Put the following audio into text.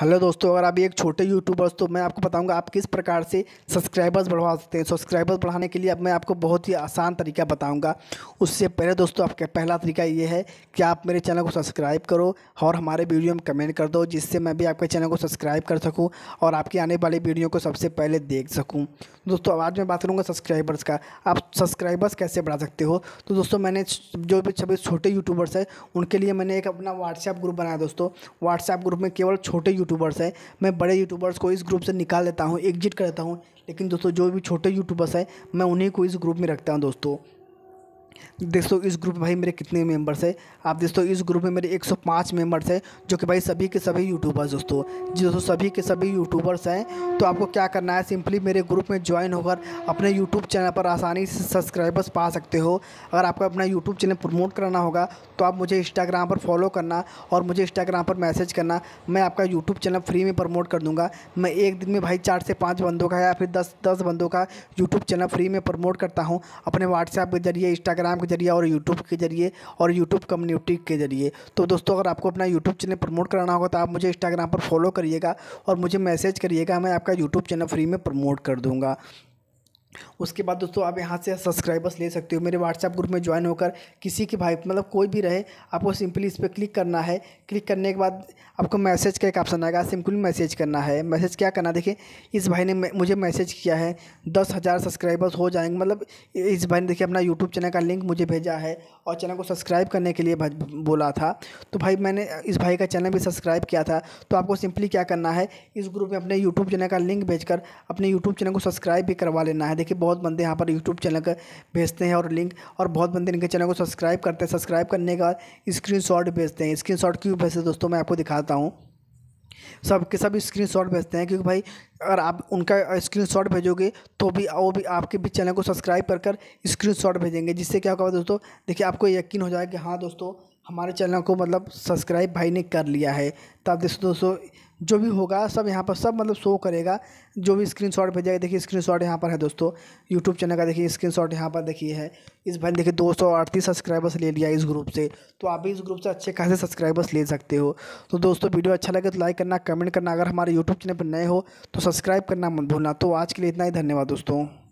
hello दोस्तों अगर आप एक छोटे यूट्यूबर्स तो मैं आपको बताऊंगा आप किस प्रकार से सब्सक्राइबर्स बढ़वा सकते हैं सब्सक्राइबर्स बढ़ाने के लिए अब मैं आपको बहुत ही आसान तरीका बताऊंगा उससे पहले दोस्तों आपका पहला तरीका ये है कि आप मेरे चैनल को सब्सक्राइब करो और हमारे वीडियो में कमेंट कर दो जिससे मैं भी आपके चैनल को सब्सक्राइब कर सकूँ और आपकी आने वाली वीडियो को सबसे पहले देख सकूँ दोस्तों आज मैं बात करूँगा सब्सक्राइबर्स का आप सब्सक्राइबर्स कैसे बढ़ा सकते हो तो दोस्तों मैंने जो भी सभी छोटे यूट्यूबर्स हैं उनके लिए मैंने एक अपना व्हाट्सएप ग्रुप बनाया दोस्तों व्हाट्सएप ग्रुप में केवल छोटे यूट्यूबर्स है मैं बड़े यूट्यूबर्स को इस ग्रुप से निकाल लेता हूँ एग्जिट करता हूँ लेकिन दोस्तों जो भी छोटे यूट्यूबर्स हैं मैं उन्हीं को इस ग्रुप में रखता हूँ दोस्तों दोस्तों इस ग्रुप में भाई मेरे कितने मेंबर्स है आप दोस्तों इस ग्रुप में मेरे 105 मेंबर्स हैं जो कि भाई सभी के सभी यूट्यूबर्स दोस्तों जी दोस्तों सभी के सभी यूट्यूबर्स हैं तो आपको क्या करना है सिंपली मेरे ग्रुप में ज्वाइन होकर अपने यूट्यूब चैनल पर आसानी से सब्सक्राइबर्स पा सकते हो अगर आपको अपना यूट्यूब चैनल प्रमोट करना होगा तो आप मुझे इंस्टाग्राम पर फॉलो करना और मुझे इंस्टाग्राम पर मैसेज करना मैं आपका यूट्यूब चैनल फ्री में प्रमोट कर दूँगा मैं एक दिन में भाई चार से पाँच बंदों का या फिर दस दस बंदों का यूट्यूब चैनल फ्री में प्रमोट करता हूँ अपने व्हाट्सएप के जरिए इंस्टाग्राम इंस्टाग्राम के जरिए और यूट्यूब के जरिए और यूट्यूब कम्युनिटी के जरिए तो दोस्तों अगर आपको अपना यूट्यूब चैनल प्रमोट कराना होगा तो आप मुझे इंस्टाग्राम पर फॉलो करिएगा और मुझे मैसेज करिएगा मैं आपका यूट्यूब चैनल फ्री में प्रमोट कर दूँगा उसके बाद दोस्तों आप यहाँ से सब्सक्राइबर्स ले सकते हो मेरे व्हाट्सएप ग्रुप में ज्वाइन होकर किसी के भाई मतलब कोई भी रहे आपको सिंपली इस पर क्लिक करना है क्लिक करने के बाद आपको मैसेज का एक ऑप्शन आएगा सिंपली मैसेज करना है मैसेज क्या करना देखिए इस भाई ने मुझे मैसेज किया है दस हज़ार सब्सक्राइबर्स हो जाएंगे मतलब इस भाई ने देखिए अपना यूट्यूब चैनल का लिंक मुझे भेजा है और चैनल को सब्सक्राइब करने के लिए बोला था तो भाई मैंने इस भाई का चैनल भी सब्सक्राइब किया था तो आपको सिंपली क्या करना है इस ग्रुप में अपने यूट्यूब चैनल का लिंक भेज अपने यूट्यूब चैनल को सब्सक्राइब भी करवा लेना है देखिए बहुत बंदे यहाँ पर यूट्यूब चैनल का भेजते हैं और लिंक और बहुत बंदे इनके चैनल को सब्सक्राइब करते हैं सब्सक्राइब करने का बाद स्क्रीन भेजते हैं स्क्रीन क्यों भेजते हैं दोस्तों मैं आपको दिखाता हूँ सब के सब स्क्रीन शॉट भेजते हैं क्योंकि भाई अगर आप उनका स्क्रीन शॉट भेजोगे तो भी वो भी आपके भी चैनल को सब्सक्राइब कर कर स्क्रीन शॉट भेजेंगे जिससे क्या होगा दोस्तों देखिए आपको यकीन हो जाएगा कि हाँ दोस्तों हमारे चैनल को मतलब सब्सक्राइब भाई ने कर लिया है तो आप देखो दोस्तों जो भी होगा सब यहाँ पर सब मतलब शो करेगा जो भी स्क्रीन शॉट भेजेगा देखिए स्क्रीन शॉट यहाँ पर है दोस्तों यूट्यूब चैनल का देखिए स्क्रीन शॉट यहाँ पर देखिए है इस भाई देखिए दो सौ अड़तीस सब्सक्राइबर्स ले लिया इस ग्रुप से तो आप भी इस ग्रुप से अच्छे खासे सब्सक्राइबर्स ले सकते हो तो दोस्तों वीडियो अच्छा लगे तो लाइक करना कमेंट करना अगर हमारे यूट्यूब चैनल पर नए हो तो सब्सक्राइब करना मत भूलना तो आज के लिए इतना ही धन्यवाद दोस्तों